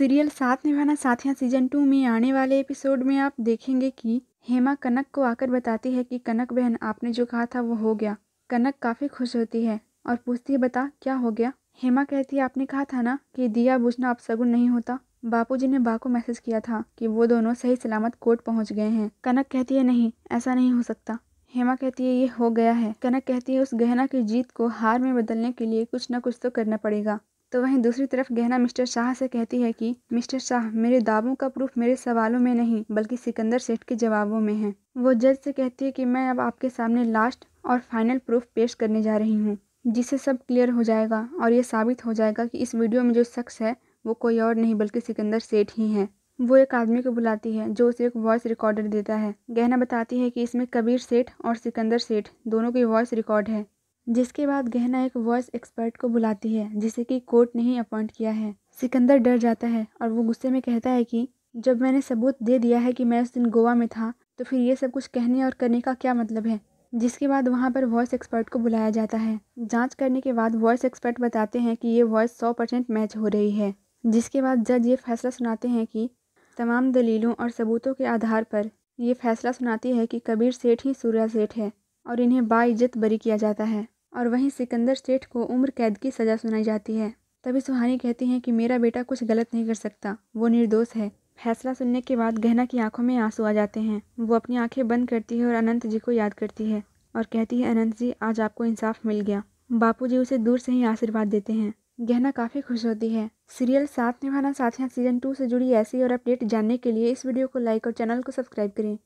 serial साथ निभाना साथियाँ season two में आने वाले एपिसोड में आप देखेंगे कि हेमा कनक को आकर बताती है कि कनक बहन आपने जो कहा था वो हो गया कनक काफ़ी खुश होती है और पूछती है बता क्या हो गया हेमा कहती है आपने कहा था ना कि दिया बुझना अब सगुन नहीं होता जी ने बा को मैसेज किया था कि वो दोनों सही सलामत कोर्ट पहुंच गए हैं कनक कहती है नहीं ऐसा नहीं हो सकता हेमा कहती है ये हो गया है कनक कहती है उस गहना की जीत को हार में बदलने के लिए कुछ न कुछ तो करना पड़ेगा तो वहीं दूसरी तरफ गहना मिस्टर शाह से कहती है कि मिस्टर शाह मेरे दावों का प्रूफ मेरे सवालों में नहीं बल्कि सिकंदर सेठ के जवाबों में है वो जज से कहती है कि मैं अब आपके सामने लास्ट और फाइनल प्रूफ पेश करने जा रही हूँ जिससे सब क्लियर हो जाएगा और ये साबित हो जाएगा कि इस वीडियो में जो शख्स है वो कोई और नहीं बल्कि सिकंदर सेठ ही है वो एक आदमी को बुलाती है जो उसे एक वॉइस रिकॉर्डर देता है गहना बताती है कि इसमें कबीर सेठ और सिकंदर सेठ दोनों की वॉइस रिकॉर्ड है जिसके बाद गहना एक वॉइस एक्सपर्ट को बुलाती है जिसे कि कोर्ट ने ही अपॉइंट किया है सिकंदर डर जाता है और वो गुस्से में कहता है कि जब मैंने सबूत दे दिया है कि मैं उस दिन गोवा में था तो फिर ये सब कुछ कहने और करने का क्या मतलब है जिसके बाद वहाँ पर वॉइस एक्सपर्ट को बुलाया जाता है जाँच करने के बाद वॉइस एक्सपर्ट बताते हैं कि ये वॉइस सौ परसेंट मैच हो रही है जिसके बाद जज ये फैसला सुनाते हैं कि तमाम दलीलों और सबूतों के आधार पर यह फैसला सुनाती है कि कबीर सेठ ही सूर्या सेठ है और इन्हें बाइज्जत बरी किया जाता है और वहीं सिकंदर सेठ को उम्र कैद की सज़ा सुनाई जाती है तभी सुहानी कहती हैं कि मेरा बेटा कुछ गलत नहीं कर सकता वो निर्दोष है फैसला सुनने के बाद गहना की आंखों में आंसू आ जाते हैं वो अपनी आंखें बंद करती है और अनंत जी को याद करती है और कहती है अनंत जी आज आपको इंसाफ मिल गया बापू जी उसे दूर से ही आशीर्वाद देते हैं गहना काफ़ी खुश होती है सीरियल साथ निभाना साथियाँ सीजन टू से जुड़ी ऐसी और अपडेट जानने के लिए इस वीडियो को लाइक और चैनल को सब्सक्राइब करें